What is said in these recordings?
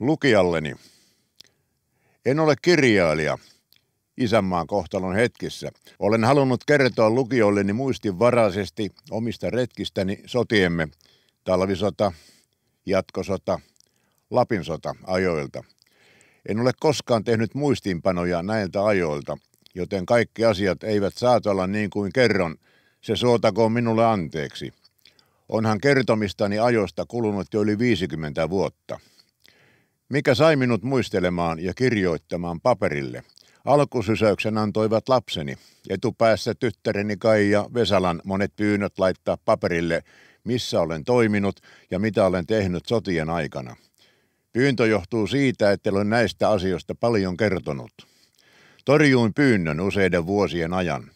lukijalleni. En ole kirjailija isänmaan kohtalon hetkissä. Olen halunnut kertoa lukijoilleni muistinvaraisesti omista retkistäni sotiemme, talvisota, jatkosota, Lapinsota ajoilta. En ole koskaan tehnyt muistiinpanoja näiltä ajoilta, joten kaikki asiat eivät saata olla niin kuin kerron, se suotakoon minulle anteeksi. Onhan kertomistani ajoista kulunut jo yli 50 vuotta mikä sai minut muistelemaan ja kirjoittamaan paperille. Alkusysäyksen antoivat lapseni, etupäässä tyttäreni Kai ja Vesalan monet pyynnöt laittaa paperille, missä olen toiminut ja mitä olen tehnyt sotien aikana. Pyyntö johtuu siitä, että olen näistä asioista paljon kertonut. Torjuin pyynnön useiden vuosien ajan.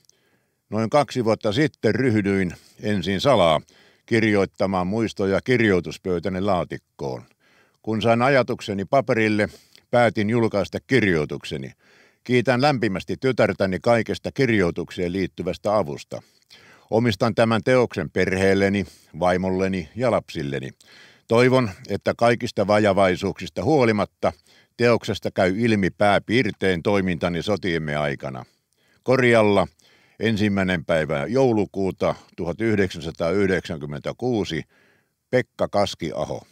Noin kaksi vuotta sitten ryhdyin, ensin salaa, kirjoittamaan muistoja kirjoituspöytäni laatikkoon – kun sain ajatukseni paperille, päätin julkaista kirjoitukseni. Kiitän lämpimästi tytärtäni kaikesta kirjoitukseen liittyvästä avusta. Omistan tämän teoksen perheelleni, vaimolleni ja lapsilleni. Toivon, että kaikista vajavaisuuksista huolimatta teoksesta käy ilmi pääpiirtein toimintani sotiemme aikana. Korjalla ensimmäinen päivä joulukuuta 1996 Pekka Kaski-Aho.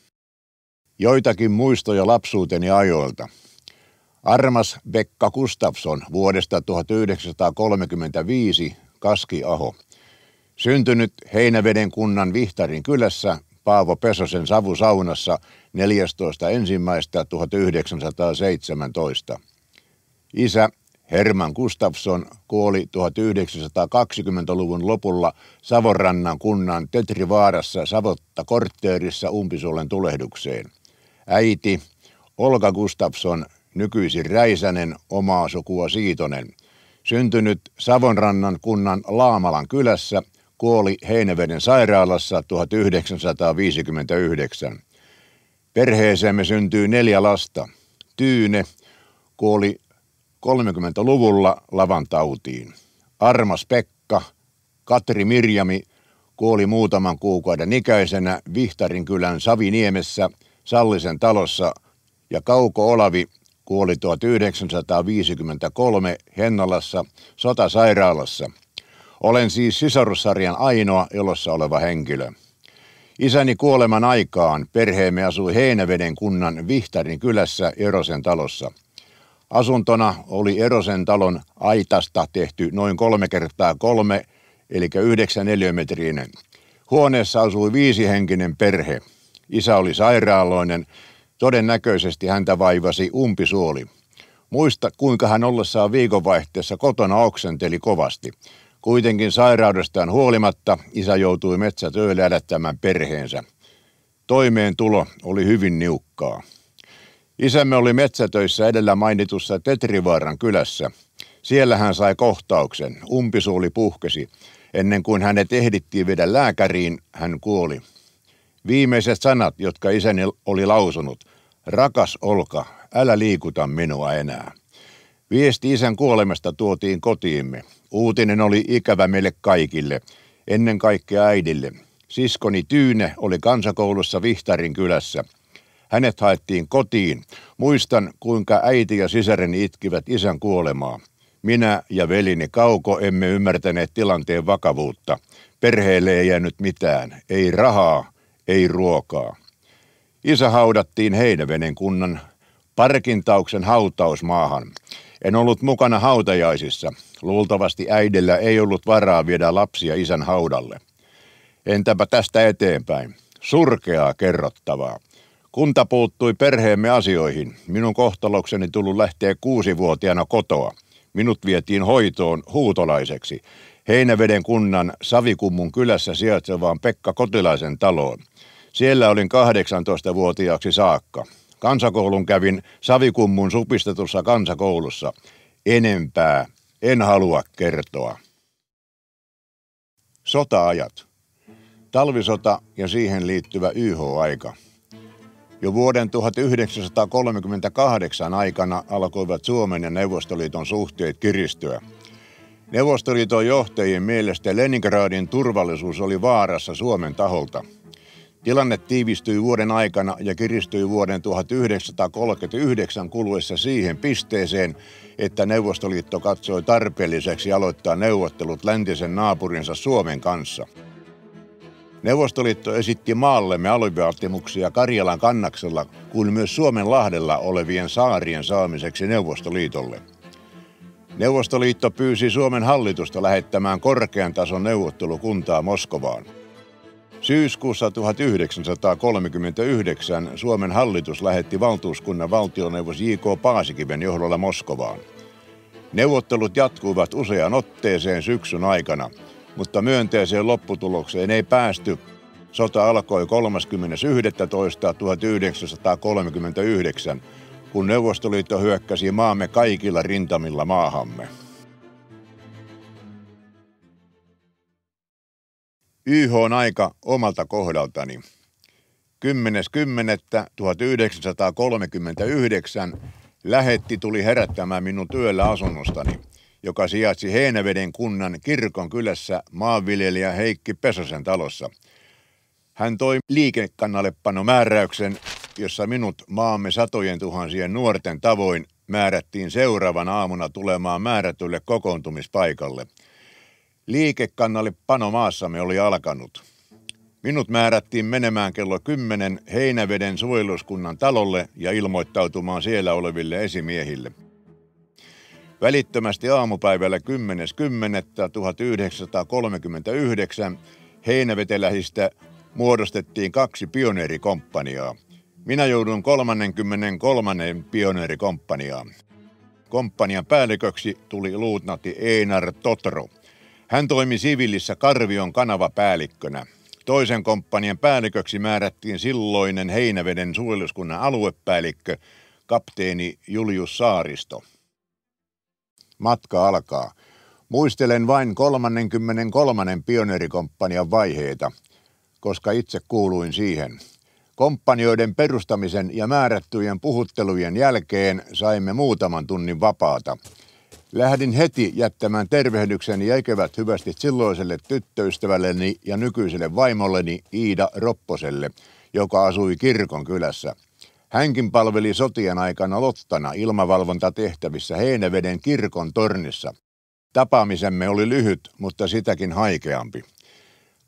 Joitakin muistoja lapsuuteni ajoilta. Armas Bekka Gustafsson vuodesta 1935 Kaskiaho. Syntynyt Heinäveden kunnan Vihtarin kylässä Paavo Pesosen savusaunassa 14.1.1917. Isä Herman Gustafsson kuoli 1920-luvun lopulla Savonrannan kunnan Tetrivaarassa Savotta-kortteerissa umpisuolen tulehdukseen – Äiti Olga Gustafsson, nykyisin Räisänen, omaa sukua Siitonen. Syntynyt Savonrannan kunnan Laamalan kylässä, kuoli Heinäveden sairaalassa 1959. Perheeseemme syntyy neljä lasta. Tyyne kuoli 30-luvulla lavan tautiin. Armas Pekka, Katri Mirjami kuoli muutaman kuukauden ikäisenä Vihtarin kylän Saviniemessä – Sallisen talossa ja Kauko Olavi kuoli 1953 Hennalassa sotasairaalassa. Olen siis sisarussarjan ainoa elossa oleva henkilö. Isäni kuoleman aikaan perheemme asui Heinäveden kunnan Vihtarin kylässä Erosen talossa. Asuntona oli Erosen talon aitasta tehty noin kolme kertaa kolme, eli yhdeksän neliömetriinen. Huoneessa asui viisihenkinen perhe. Isä oli sairaaloinen. Todennäköisesti häntä vaivasi umpisuoli. Muista, kuinka hän ollessaan viikonvaihteessa kotona oksenteli kovasti. Kuitenkin sairaudestaan huolimatta isä joutui metsätöölle elättämään perheensä. Toimeentulo oli hyvin niukkaa. Isämme oli metsätöissä edellä mainitussa Tetrivaaran kylässä. Siellä hän sai kohtauksen. Umpisuoli puhkesi. Ennen kuin hänet ehdittiin viedä lääkäriin, hän kuoli. Viimeiset sanat, jotka isäni oli lausunut. Rakas Olka, älä liikuta minua enää. Viesti isän kuolemasta tuotiin kotiimme. Uutinen oli ikävä meille kaikille, ennen kaikkea äidille. Siskoni Tyyne oli kansakoulussa Vihtarin kylässä. Hänet haettiin kotiin. Muistan, kuinka äiti ja sisäreni itkivät isän kuolemaa. Minä ja velini Kauko emme ymmärtäneet tilanteen vakavuutta. Perheelle ei jäänyt mitään. Ei rahaa, ei ruokaa. Isä haudattiin Heinävenen kunnan parkintauksen hautausmaahan. En ollut mukana hautajaisissa. Luultavasti äidillä ei ollut varaa viedä lapsia isän haudalle. Entäpä tästä eteenpäin? Surkeaa kerrottavaa. Kunta puuttui perheemme asioihin. Minun kohtalokseni tullut lähteä kuusivuotiaana kotoa. Minut vietiin hoitoon huutolaiseksi. Heinäveden kunnan Savikummun kylässä sijaitsevaan Pekka Kotilaisen taloon. Siellä olin 18-vuotiaaksi saakka. Kansakoulun kävin Savikummun supistetussa kansakoulussa. Enempää en halua kertoa. Sotaajat. Talvisota ja siihen liittyvä YH-aika. Jo vuoden 1938 aikana alkoivat Suomen ja Neuvostoliiton suhteet kiristyä. Neuvostoliiton johtajien mielestä Leningradin turvallisuus oli vaarassa Suomen taholta – Tilanne tiivistyi vuoden aikana ja kiristyi vuoden 1939 kuluessa siihen pisteeseen, että Neuvostoliitto katsoi tarpeelliseksi aloittaa neuvottelut läntisen naapurinsa Suomen kanssa. Neuvostoliitto esitti maallemme aluevaatimuksia Karjalan kannaksella kuin myös Suomen lahdella olevien saarien saamiseksi Neuvostoliitolle. Neuvostoliitto pyysi Suomen hallitusta lähettämään korkean tason neuvottelukuntaa Moskovaan – Syyskuussa 1939 Suomen hallitus lähetti valtuuskunnan valtioneuvos J.K. Paasikiven johdolla Moskovaan. Neuvottelut jatkuivat useaan otteeseen syksyn aikana, mutta myönteiseen lopputulokseen ei päästy. Sota alkoi 30.11.1939, kun Neuvostoliitto hyökkäsi maamme kaikilla rintamilla maahamme. YH on aika omalta kohdaltani. 10.10.1939 lähetti tuli herättämään minun työllä asunnostani, joka sijaitsi Heinäveden kunnan kirkon kylässä maanviljelijä Heikki Pesosen talossa. Hän toi liikekannallepano määräyksen, jossa minut maamme satojen tuhansien nuorten tavoin määrättiin seuraavana aamuna tulemaan määrätylle kokoontumispaikalle – Liikekannalle pano maassamme oli alkanut. Minut määrättiin menemään kello 10 Heinäveden suojeluskunnan talolle ja ilmoittautumaan siellä oleville esimiehille. Välittömästi aamupäivällä 10.10.1939 Heinävetelähistä muodostettiin kaksi pioneerikomppaniaa. Minä joudun 33. pioneerikomppaniaan. Komppanian päälliköksi tuli luutnantti Einar Totro – hän toimi siviilissä Karvion kanavapäällikkönä. Toisen komppanian päälliköksi määrättiin silloinen Heinäveden suojeluskunnan aluepäällikkö, kapteeni Julius Saaristo. Matka alkaa. Muistelen vain 33. pioneerikomppanian vaiheita, koska itse kuuluin siihen. Komppanioiden perustamisen ja määrättyjen puhuttelujen jälkeen saimme muutaman tunnin vapaata – Lähdin heti jättämään tervehdykseni ikävät hyvästi silloiselle tyttöystävälleni ja nykyiselle vaimolleni Iida Ropposelle, joka asui kirkon kylässä. Hänkin palveli sotien aikana Lottana ilmavalvontatehtävissä Heinäveden kirkon tornissa. Tapaamisemme oli lyhyt, mutta sitäkin haikeampi.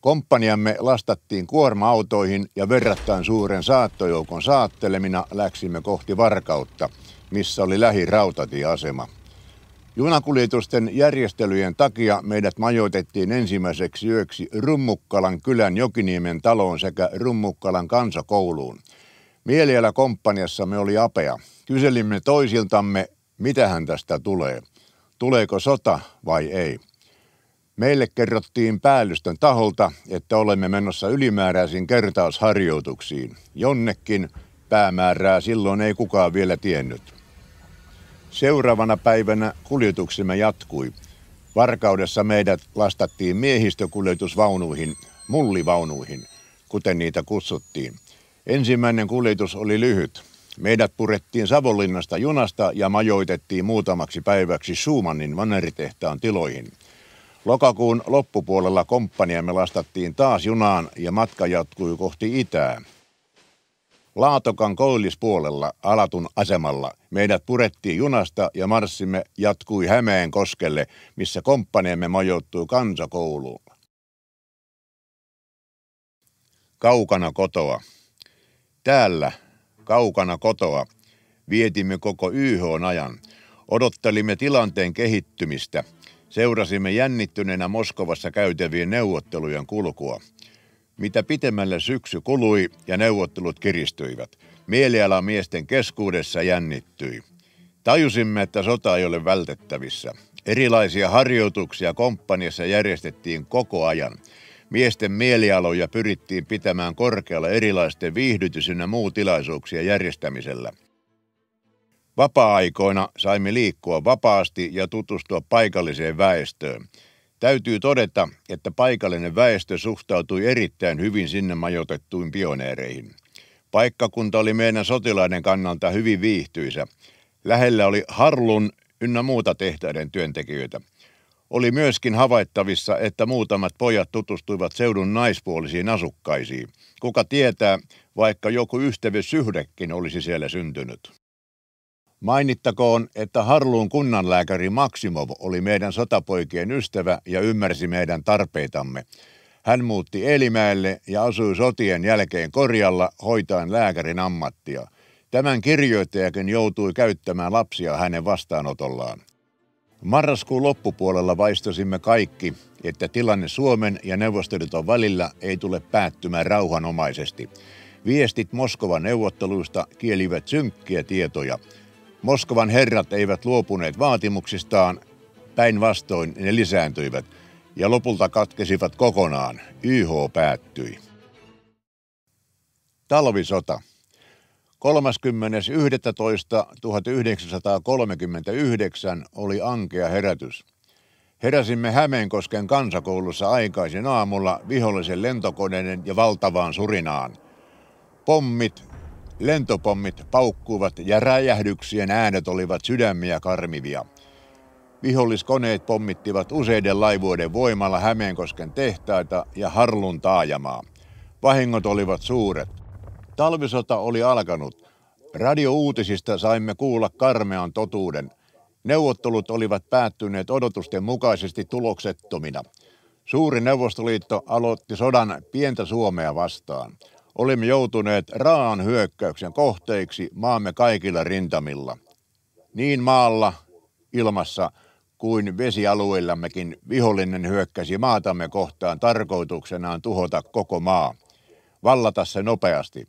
Komppaniamme lastattiin kuorma-autoihin ja verrattain suuren saattojoukon saattelemina läksimme kohti Varkautta, missä oli lähi rautatieasema. Junakuljetusten järjestelyjen takia meidät majoitettiin ensimmäiseksi yöksi Rummukkalan kylän Jokiniemen taloon sekä Rummukkalan kansakouluun. Mieliellä komppaniassamme oli apea. Kyselimme toisiltamme, hän tästä tulee. Tuleeko sota vai ei? Meille kerrottiin päällystön taholta, että olemme menossa ylimääräisiin kertausharjoituksiin. Jonnekin päämäärää silloin ei kukaan vielä tiennyt. Seuraavana päivänä kuljetuksemme jatkui. Varkaudessa meidät lastattiin miehistökuljetusvaunuihin, mullivaunuihin, kuten niitä kutsuttiin. Ensimmäinen kuljetus oli lyhyt. Meidät purettiin Savonlinnasta junasta ja majoitettiin muutamaksi päiväksi Suumannin vaneritehtaan tiloihin. Lokakuun loppupuolella komppaniamme lastattiin taas junaan ja matka jatkui kohti itää. Laatokan koillispuolella Alatun asemalla meidät purettiin junasta ja marssimme jatkui Hämeen koskelle, missä komppaneemme majoittui kansakouluun. Kaukana kotoa. Täällä, kaukana kotoa, vietimme koko YHn ajan. Odottelimme tilanteen kehittymistä. Seurasimme jännittyneenä Moskovassa käytävien neuvottelujen kulkua – mitä pitemmälle syksy kului ja neuvottelut kiristyivät, mieliala miesten keskuudessa jännittyi. Tajusimme, että sota ei ole vältettävissä. Erilaisia harjoituksia komppaniassa järjestettiin koko ajan. Miesten mielialoja pyrittiin pitämään korkealla erilaisten viihdytys- ja muu tilaisuuksien järjestämisellä. Vapaa-aikoina saimme liikkua vapaasti ja tutustua paikalliseen väestöön. Täytyy todeta, että paikallinen väestö suhtautui erittäin hyvin sinne majoitettuin pioneereihin. Paikkakunta oli meidän sotilaiden kannalta hyvin viihtyisä. Lähellä oli Harlun ynnä muuta tehtäiden työntekijöitä. Oli myöskin havaittavissa, että muutamat pojat tutustuivat seudun naispuolisiin asukkaisiin. Kuka tietää, vaikka joku ystävyyssyhdekin olisi siellä syntynyt. Mainittakoon, että Harluun kunnanlääkäri Maksimov oli meidän sotapoikien ystävä ja ymmärsi meidän tarpeitamme. Hän muutti Elimäelle ja asui sotien jälkeen Korjalla hoitaen lääkärin ammattia. Tämän kirjoittajakin joutui käyttämään lapsia hänen vastaanotollaan. Marraskuun loppupuolella vaistosimme kaikki, että tilanne Suomen ja Neuvostoliiton välillä ei tule päättymään rauhanomaisesti. Viestit Moskovan neuvotteluista kielivät synkkiä tietoja – Moskovan herrat eivät luopuneet vaatimuksistaan, päinvastoin ne lisääntyivät ja lopulta katkesivat kokonaan. YH päättyi. Talvisota. 30.11.1939 oli ankea herätys. Heräsimme Hämeenkosken kansakoulussa aikaisin aamulla vihollisen lentokoneiden ja valtavaan surinaan. Pommit, Lentopommit paukkuivat ja räjähdyksien äänet olivat sydämiä karmivia. Viholliskoneet pommittivat useiden laivuoden voimalla Hämeenkosken tehtaita ja Harlun taajamaa. Vahingot olivat suuret. Talvisota oli alkanut. Radiouutisista saimme kuulla karmean totuuden. Neuvottelut olivat päättyneet odotusten mukaisesti tuloksettomina. Suuri Neuvostoliitto aloitti sodan pientä Suomea vastaan. Olimme joutuneet raan hyökkäyksen kohteiksi maamme kaikilla rintamilla. Niin maalla, ilmassa kuin vesialueillammekin vihollinen hyökkäsi maatamme kohtaan tarkoituksenaan tuhota koko maa. Vallata se nopeasti.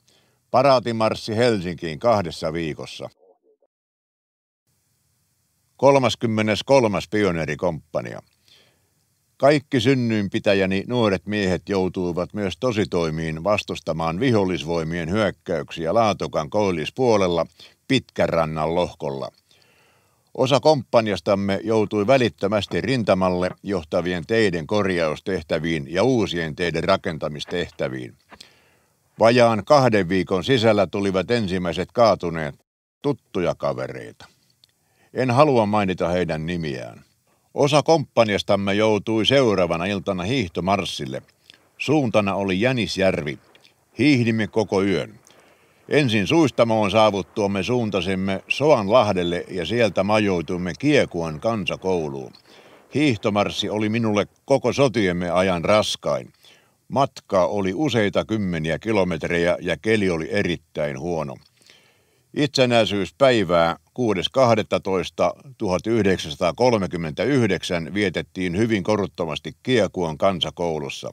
Paraatimarssi Helsinkiin kahdessa viikossa. 33. pioneerikomppania. Kaikki synnyinpitäjäni nuoret miehet joutuivat myös tositoimiin vastustamaan vihollisvoimien hyökkäyksiä Laatokan koillispuolella Pitkärannan lohkolla. Osa komppaniastamme joutui välittömästi rintamalle johtavien teiden korjaustehtäviin ja uusien teiden rakentamistehtäviin. Vajaan kahden viikon sisällä tulivat ensimmäiset kaatuneet, tuttuja kavereita. En halua mainita heidän nimiään. Osa komppaniastamme joutui seuraavana iltana hiihtomarssille. Suuntana oli Jänisjärvi. Hiihdimme koko yön. Ensin suistamoon saavuttuamme suuntasimme Soanlahdelle ja sieltä majoituimme Kiekuan kansakouluun. Hiihtomarssi oli minulle koko sotiemme ajan raskain. Matka oli useita kymmeniä kilometrejä ja keli oli erittäin huono. Itsenäisyyspäivää 6.12.1939 vietettiin hyvin koruttomasti Kiekuon kansakoulussa.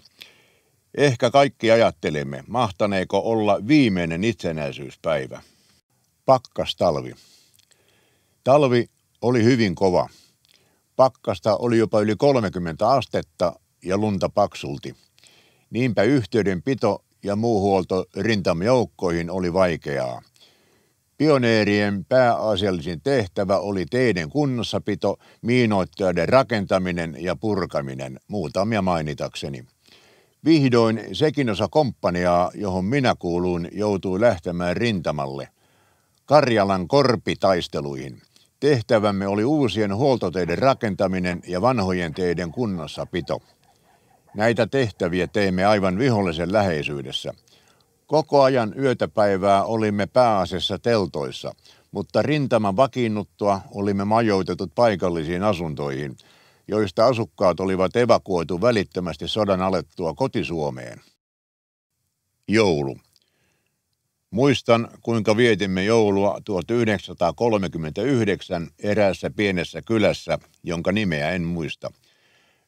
Ehkä kaikki ajattelemme, mahtaneeko olla viimeinen itsenäisyyspäivä. Pakkas talvi. Talvi oli hyvin kova. Pakkasta oli jopa yli 30 astetta ja lunta paksulti. Niinpä yhteydenpito ja muu huolto rintamjoukkoihin oli vaikeaa. Pioneerien pääasiallisin tehtävä oli teiden kunnossapito, miinoittajien rakentaminen ja purkaminen, muutamia mainitakseni. Vihdoin sekin osa komppaniaa, johon minä kuulun, joutui lähtemään rintamalle. Karjalan korpitaisteluihin. Tehtävämme oli uusien huoltoteiden rakentaminen ja vanhojen teiden kunnossapito. Näitä tehtäviä teimme aivan vihollisen läheisyydessä – Koko ajan yötä päivää olimme pääasiassa teltoissa, mutta rintaman vakiinnuttua olimme majoitetut paikallisiin asuntoihin, joista asukkaat olivat evakuoitu välittömästi sodan alettua kotisuomeen. Joulu. Muistan, kuinka vietimme joulua 1939 eräässä pienessä kylässä, jonka nimeä en muista.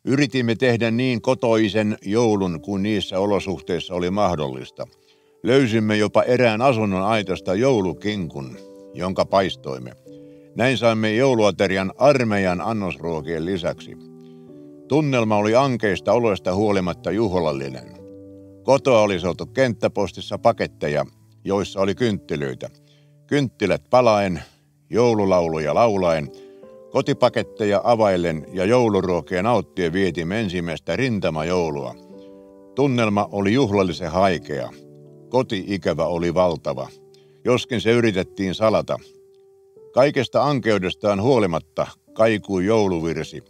Yritimme tehdä niin kotoisen joulun kuin niissä olosuhteissa oli mahdollista – Löysimme jopa erään asunnon aitasta joulukinkun, jonka paistoimme. Näin saimme jouluaterian armeijan annosruokien lisäksi. Tunnelma oli ankeista oloista huolimatta juhlallinen. Kotoa oli saatu kenttäpostissa paketteja, joissa oli kynttilöitä. Kynttilät palaen, joululauluja laulaen, kotipaketteja availen ja jouluruokien auttien vietimme ensimmäistä rintamajoulua. Tunnelma oli juhlallisen haikea – Koti-ikävä oli valtava, joskin se yritettiin salata. Kaikesta ankeudestaan huolimatta kaikui jouluvirsi.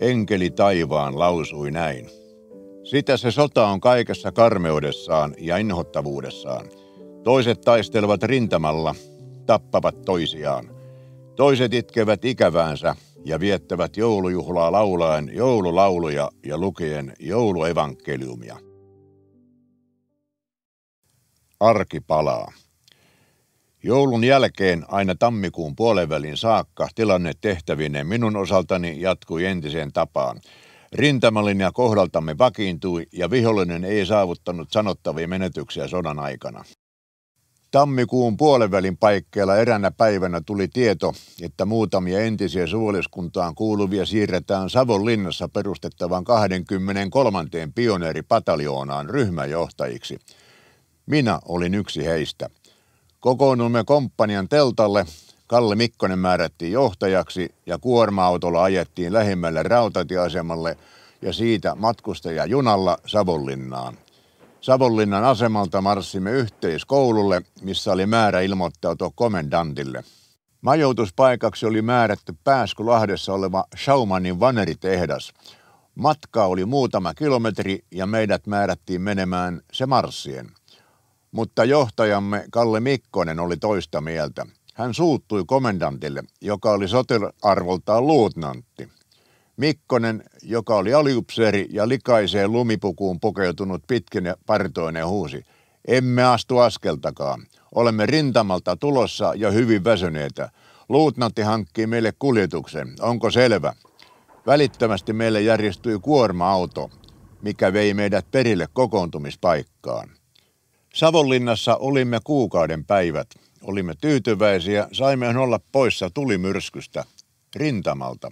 Enkeli taivaan lausui näin. Sitä se sota on kaikessa karmeudessaan ja inhottavuudessaan. Toiset taistelevat rintamalla, tappavat toisiaan. Toiset itkevät ikäväänsä ja viettävät joulujuhlaa laulaen joululauluja ja lukien jouluevankeliumia arki palaa. Joulun jälkeen aina tammikuun puolenvälin saakka tilanne tehtävinen minun osaltani jatkui entiseen tapaan. Rintamalinja kohdaltamme vakiintui ja vihollinen ei saavuttanut sanottavia menetyksiä sodan aikana. Tammikuun puolenvälin paikkeilla eräänä päivänä tuli tieto, että muutamia entisiä suoliskuntaan kuuluvia siirretään linnassa perustettavan 23. pioneeripataljoonaan ryhmäjohtajiksi – minä olin yksi heistä. Kokoonnumme komppanian teltalle, Kalle Mikkonen määrättiin johtajaksi ja kuorma-autolla ajettiin lähimmälle rautatieasemalle ja siitä matkustaja junalla Savonlinnaan. Savonlinnan asemalta marssimme yhteiskoululle, missä oli määrä ilmoittautua komendantille. Majoituspaikaksi oli määrätty pääskulahdessa oleva Schaumannin vaneritehdas. Matka oli muutama kilometri ja meidät määrättiin menemään se marssien. Mutta johtajamme Kalle Mikkonen oli toista mieltä. Hän suuttui komendantille, joka oli sotilarvoltaan luutnantti. Mikkonen, joka oli aliupseeri ja likaiseen lumipukuun pukeutunut pitkin ja partoinen huusi. Emme astu askeltakaan. Olemme rintamalta tulossa ja hyvin väsyneitä. Luutnantti hankkii meille kuljetuksen. Onko selvä? Välittömästi meille järjestyi kuorma-auto, mikä vei meidät perille kokoontumispaikkaan. Savonlinnassa olimme kuukauden päivät. Olimme tyytyväisiä, saimme olla poissa tulimyrskystä rintamalta.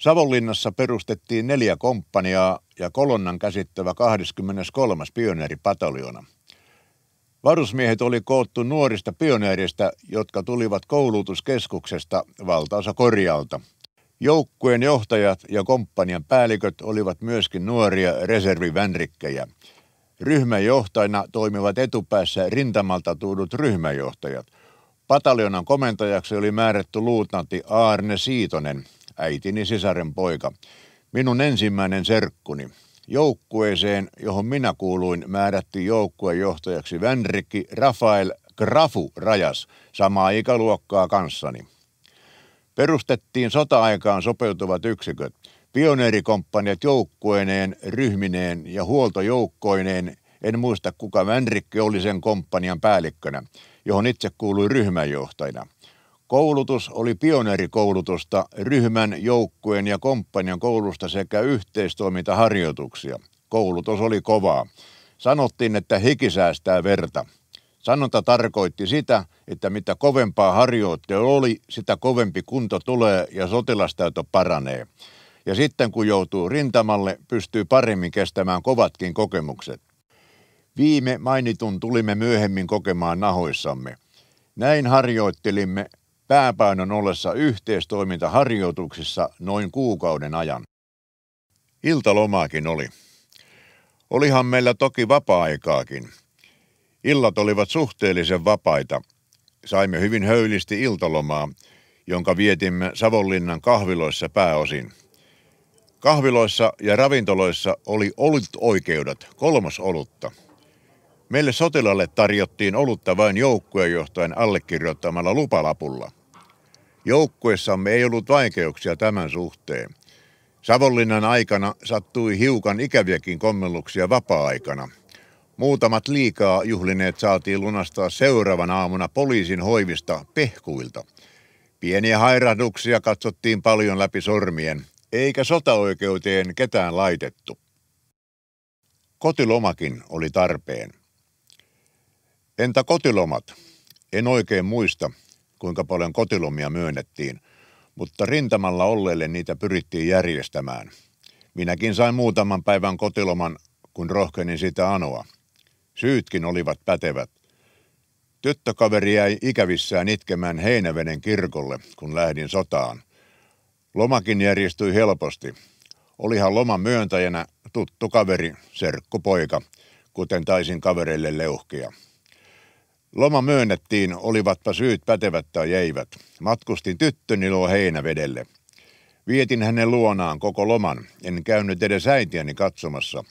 Savonlinnassa perustettiin neljä komppaniaa ja kolonnan käsittävä 23. pioneeripataljona. Varusmiehet oli koottu nuorista pioneeristä, jotka tulivat koulutuskeskuksesta valtaosa korjalta. Joukkueen johtajat ja komppanian päälliköt olivat myöskin nuoria reservivänrikkejä – ryhmäjohtajina toimivat etupäässä rintamalta tuudut ryhmäjohtajat. Pataljonan komentajaksi oli määrätty luutnantti Aarne Siitonen, äitini sisaren poika. Minun ensimmäinen serkkuni. Joukkueeseen, johon minä kuuluin, määrättiin joukkuejohtajaksi Vänrikki Rafael Grafu Rajas, samaa ikäluokkaa kanssani. Perustettiin sota-aikaan sopeutuvat yksiköt. Pioneerikomppaniat joukkueineen, ryhmineen ja huoltojoukkoineen, en muista kuka Vänrikki oli sen komppanian päällikkönä, johon itse kuului ryhmänjohtajana. Koulutus oli pioneerikoulutusta, ryhmän, joukkueen ja komppanian koulusta sekä yhteistoimintaharjoituksia. Koulutus oli kovaa. Sanottiin, että hiki säästää verta. Sanonta tarkoitti sitä, että mitä kovempaa harjoittelu oli, sitä kovempi kunto tulee ja sotilastaito paranee ja sitten kun joutuu rintamalle, pystyy paremmin kestämään kovatkin kokemukset. Viime mainitun tulimme myöhemmin kokemaan nahoissamme. Näin harjoittelimme pääpainon ollessa yhteistoimintaharjoituksissa noin kuukauden ajan. Iltalomaakin oli. Olihan meillä toki vapaa-aikaakin. Illat olivat suhteellisen vapaita. Saimme hyvin höylisti iltalomaa, jonka vietimme Savonlinnan kahviloissa pääosin. Kahviloissa ja ravintoloissa oli oikeudet, kolmas olutta. Meille sotilaille tarjottiin olutta vain joukkuejohtajan allekirjoittamalla lupalapulla. Joukkuessamme ei ollut vaikeuksia tämän suhteen. Savonlinnan aikana sattui hiukan ikäviäkin kommelluksia vapaa-aikana. Muutamat liikaa juhlineet saatiin lunastaa seuraavana aamuna poliisin hoivista pehkuilta. Pieniä hairahduksia katsottiin paljon läpi sormien – eikä sotaoikeuteen ketään laitettu. Kotilomakin oli tarpeen. Entä kotilomat? En oikein muista, kuinka paljon kotilomia myönnettiin, mutta rintamalla olleille niitä pyrittiin järjestämään. Minäkin sain muutaman päivän kotiloman, kun rohkenin sitä anoa. Syytkin olivat pätevät. Tyttökaveri jäi ikävissään itkemään Heinäveden kirkolle, kun lähdin sotaan – Lomakin järjestyi helposti. Olihan loma myöntäjänä tuttu kaveri, poika, kuten taisin kavereille leuhkia. Loma myönnettiin, olivatpa syyt pätevät tai eivät. Matkustin tyttöni luo heinävedelle. Vietin hänen luonaan koko loman, en käynyt edes äitiäni katsomassa.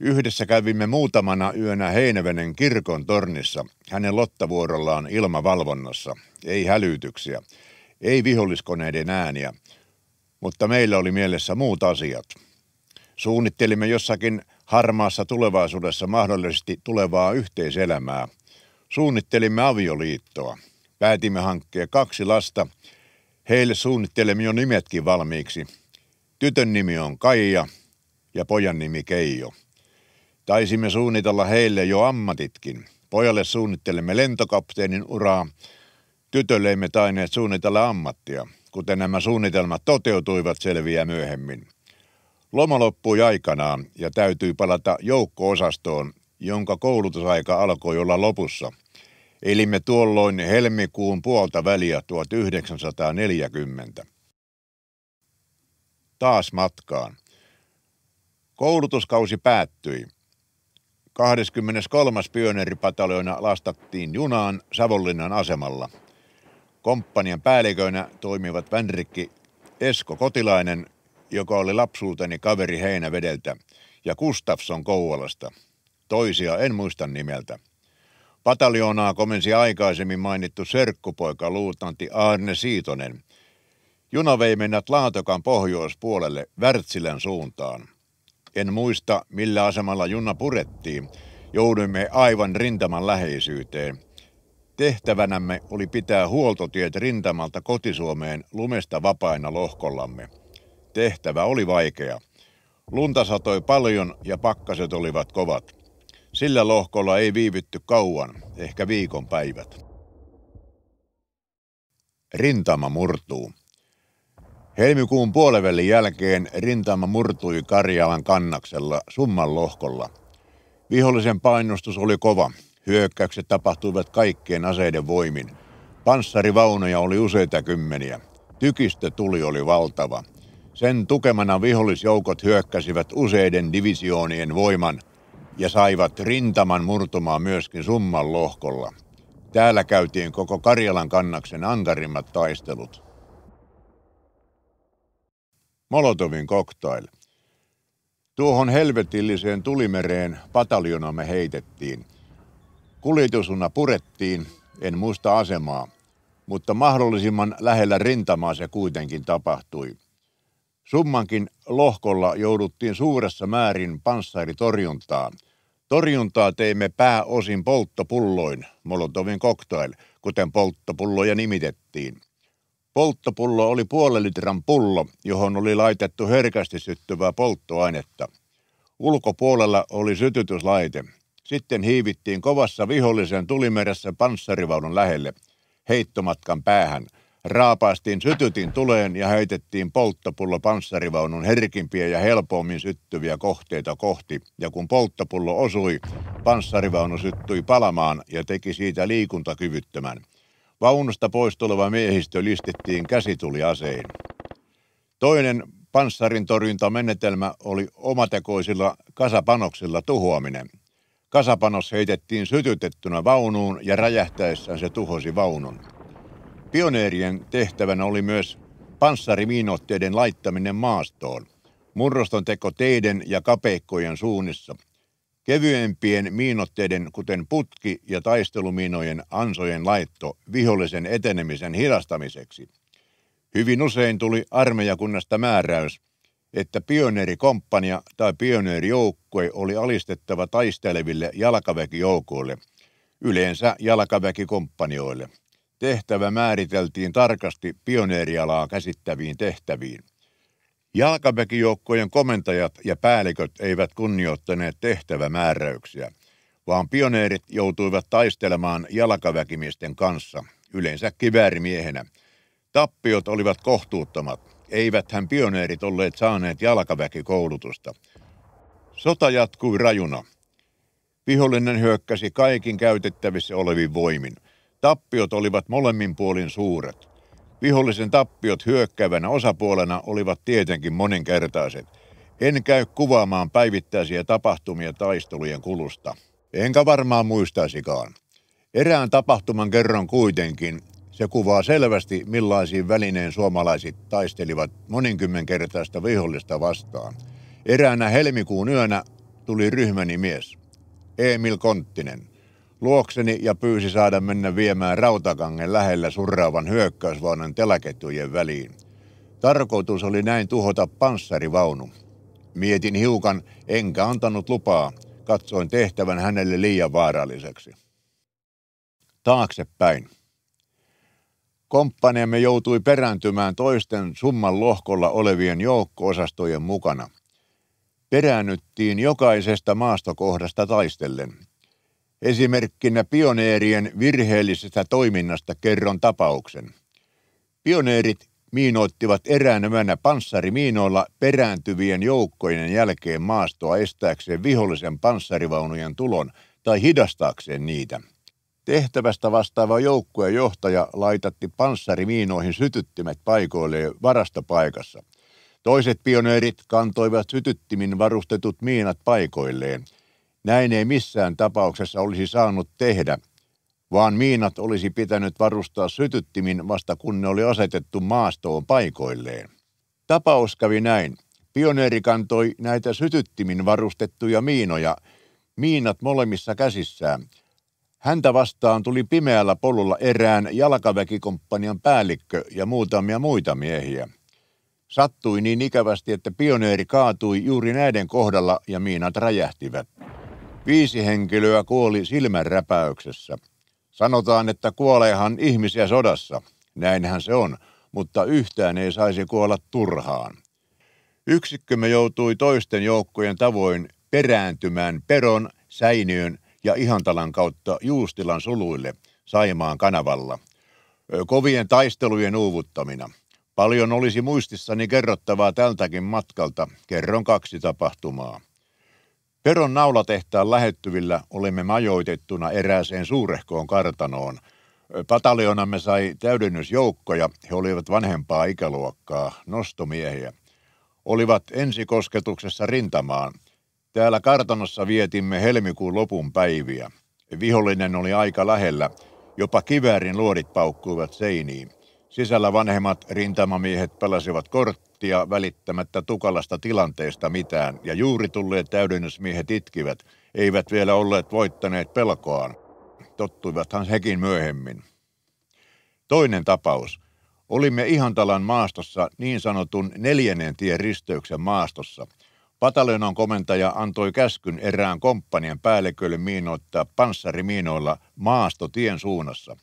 Yhdessä kävimme muutamana yönä Heinävenen kirkon tornissa, hänen lottavuorollaan ilmavalvonnassa. Ei hälytyksiä, ei viholliskoneiden ääniä mutta meillä oli mielessä muut asiat. Suunnittelimme jossakin harmaassa tulevaisuudessa mahdollisesti tulevaa yhteiselämää. Suunnittelimme avioliittoa. Päätimme hankkia kaksi lasta. Heille suunnittelemme jo nimetkin valmiiksi. Tytön nimi on Kaija ja pojan nimi Keijo. Taisimme suunnitella heille jo ammatitkin. Pojalle suunnittelemme lentokapteenin uraa. Tytölle emme taineet suunnitella ammattia kuten nämä suunnitelmat toteutuivat, selviää myöhemmin. Loma loppui aikanaan ja täytyy palata joukko-osastoon, jonka koulutusaika alkoi olla lopussa. Elimme tuolloin helmikuun puolta väliä 1940. Taas matkaan. Koulutuskausi päättyi. 23. pioneeripataljona lastattiin junaan Savonlinnan asemalla – Komppanian päälliköinä toimivat vänrikki Esko Kotilainen, joka oli lapsuuteni kaveri Heinävedeltä, ja Gustafsson Kouvalasta. Toisia en muista nimeltä. Pataljoonaa komensi aikaisemmin mainittu serkkupoika luutanti Arne Siitonen. Juna vei mennät Laatokan pohjoispuolelle Wärtsilän suuntaan. En muista, millä asemalla junna purettiin. Jouduimme aivan rintaman läheisyyteen – Tehtävänämme oli pitää huoltotiet rintamalta kotisuomeen lumesta vapaina lohkollamme. Tehtävä oli vaikea. Lunta satoi paljon ja pakkaset olivat kovat. Sillä lohkolla ei viivytty kauan, ehkä viikon päivät. Rintama murtuu. Helmikuun puolivälin jälkeen rintama murtui Karjalan kannaksella summan lohkolla. Vihollisen painostus oli kova. Hyökkäykset tapahtuivat kaikkien aseiden voimin. Panssarivaunoja oli useita kymmeniä. Tykistö tuli oli valtava. Sen tukemana vihollisjoukot hyökkäsivät useiden divisioonien voiman ja saivat rintaman murtumaan myöskin summan lohkolla. Täällä käytiin koko Karjalan kannaksen ankarimmat taistelut. Molotovin koktail. Tuohon helvetilliseen tulimereen pataljonamme heitettiin – Kuljetusuna purettiin, en muista asemaa, mutta mahdollisimman lähellä rintamaa se kuitenkin tapahtui. Summankin lohkolla jouduttiin suuressa määrin panssaritorjuntaa. Torjuntaa teimme pääosin polttopulloin, Molotovin cocktail, kuten polttopulloja nimitettiin. Polttopullo oli puolen litran pullo, johon oli laitettu herkästi syttyvää polttoainetta. Ulkopuolella oli sytytyslaite – sitten hiivittiin kovassa vihollisen tulimeressä panssarivaunun lähelle, heittomatkan päähän. Raapaistiin sytytin tuleen ja heitettiin polttopullo panssarivaunun herkimpiä ja helpommin syttyviä kohteita kohti. Ja kun polttopullo osui, panssarivaunu syttyi palamaan ja teki siitä liikuntakyvyttömän. Vaunusta pois tuleva miehistö listettiin käsituliasein. Toinen panssarin torjuntamenetelmä oli omatekoisilla kasapanoksilla tuhoaminen – Kasapanos heitettiin sytytettynä vaunuun ja räjähtäessään se tuhosi vaunun. Pioneerien tehtävänä oli myös panssarimiinotteiden laittaminen maastoon, murroston teko teiden ja kapeikkojen suunnissa, kevyempien miinotteiden kuten putki- ja taistelumiinojen ansojen laitto vihollisen etenemisen hidastamiseksi. Hyvin usein tuli armeijakunnasta määräys – että pioneerikomppania tai pioneerijoukkue oli alistettava taisteleville jalkaväkijoukoille, yleensä jalkaväkikomppanioille. Tehtävä määriteltiin tarkasti pioneerialaa käsittäviin tehtäviin. Jalkaväkijoukkojen komentajat ja päälliköt eivät kunnioittaneet tehtävämääräyksiä, vaan pioneerit joutuivat taistelemaan jalkaväkimiesten kanssa, yleensä kiväärimiehenä. Tappiot olivat kohtuuttomat eiväthän pioneerit olleet saaneet jalkaväkikoulutusta. Sota jatkui rajuna. Vihollinen hyökkäsi kaikin käytettävissä olevin voimin. Tappiot olivat molemmin puolin suuret. Vihollisen tappiot hyökkävänä osapuolena olivat tietenkin moninkertaiset. En käy kuvaamaan päivittäisiä tapahtumia taistelujen kulusta. Enkä varmaan muistaisikaan. Erään tapahtuman kerron kuitenkin, se kuvaa selvästi, millaisiin välineen suomalaiset taistelivat moninkymmenkertaista vihollista vastaan. Eräänä helmikuun yönä tuli ryhmäni mies, Emil Konttinen, luokseni ja pyysi saada mennä viemään rautakangen lähellä surraavan hyökkäysvaunan telaketujen väliin. Tarkoitus oli näin tuhota panssarivaunu. Mietin hiukan, enkä antanut lupaa. Katsoin tehtävän hänelle liian vaaralliseksi. Taaksepäin. Komppaniamme joutui perääntymään toisten summan lohkolla olevien joukkoosastojen mukana. Peräännyttiin jokaisesta maastokohdasta taistellen. Esimerkkinä pioneerien virheellisestä toiminnasta kerron tapauksen. Pioneerit miinoittivat eräänä yönä panssarimiinoilla perääntyvien joukkojen jälkeen maastoa estääkseen vihollisen panssarivaunujen tulon tai hidastaakseen niitä – Tehtävästä vastaava joukkueen johtaja laitatti panssarimiinoihin sytyttimet paikoilleen varastopaikassa. Toiset pioneerit kantoivat sytyttimin varustetut miinat paikoilleen. Näin ei missään tapauksessa olisi saanut tehdä, vaan miinat olisi pitänyt varustaa sytyttimin vasta kun ne oli asetettu maastoon paikoilleen. Tapaus kävi näin. Pioneeri kantoi näitä sytyttimin varustettuja miinoja, miinat molemmissa käsissään – Häntä vastaan tuli pimeällä polulla erään jalkaväkikomppanian päällikkö ja muutamia muita miehiä. Sattui niin ikävästi, että pioneeri kaatui juuri näiden kohdalla ja miinat räjähtivät. Viisi henkilöä kuoli silmänräpäyksessä. Sanotaan, että kuoleehan ihmisiä sodassa. Näinhän se on, mutta yhtään ei saisi kuolla turhaan. Yksikkömme joutui toisten joukkojen tavoin perääntymään peron, säiniön ja Ihantalan kautta Juustilan soluille Saimaan kanavalla. Kovien taistelujen uuvuttamina. Paljon olisi muistissani kerrottavaa tältäkin matkalta. Kerron kaksi tapahtumaa. Peron naulatehtaan lähettyvillä olimme majoitettuna erääseen suurehkoon kartanoon. Pataljonamme sai täydennysjoukkoja, he olivat vanhempaa ikäluokkaa, nostomiehiä. Olivat ensikosketuksessa rintamaan, Täällä kartanossa vietimme helmikuun lopun päiviä. Vihollinen oli aika lähellä. Jopa kiväärin luodit paukkuivat seiniin. Sisällä vanhemmat rintamamiehet pelasivat korttia välittämättä tukalasta tilanteesta mitään, ja juuri tulleet täydennysmiehet itkivät, eivät vielä olleet voittaneet pelkoaan. Tottuivathan hekin myöhemmin. Toinen tapaus. Olimme Ihantalan maastossa niin sanotun neljännen tien risteyksen maastossa – Pataljonan komentaja antoi käskyn erään komppanian päällikölle miinoittaa panssarimiinoilla maasto suunnassa.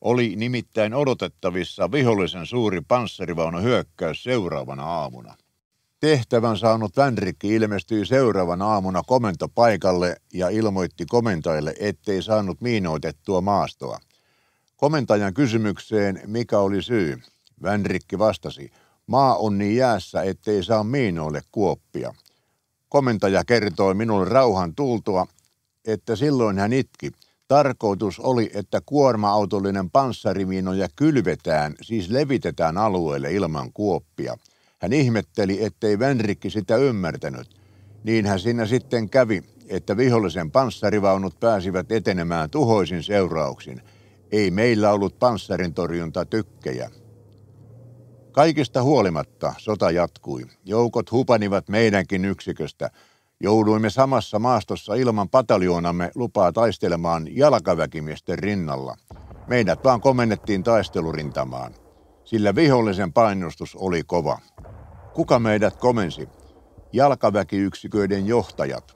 Oli nimittäin odotettavissa vihollisen suuri hyökkäys seuraavana aamuna. Tehtävän saanut Vänrikki ilmestyi seuraavana aamuna komentopaikalle ja ilmoitti komentajalle, ettei saanut miinoitettua maastoa. Komentajan kysymykseen, mikä oli syy, Vänrikki vastasi, maa on niin jäässä, ettei saa miinoille kuoppia – Komentaja kertoi minulle rauhan tultua, että silloin hän itki. Tarkoitus oli, että kuorma-autollinen panssarimiinoja kylvetään, siis levitetään alueelle ilman kuoppia. Hän ihmetteli, ettei Vänrikki sitä ymmärtänyt. Niinhän siinä sitten kävi, että vihollisen panssarivaunut pääsivät etenemään tuhoisin seurauksin. Ei meillä ollut panssarintorjuntatykkejä. tykkejä. Kaikista huolimatta sota jatkui. Joukot hupanivat meidänkin yksiköstä. Jouduimme samassa maastossa ilman pataljoonamme lupaa taistelemaan jalkaväkimiesten rinnalla. Meidät vaan komennettiin taistelurintamaan, sillä vihollisen painostus oli kova. Kuka meidät komensi? Jalkaväkiyksiköiden johtajat.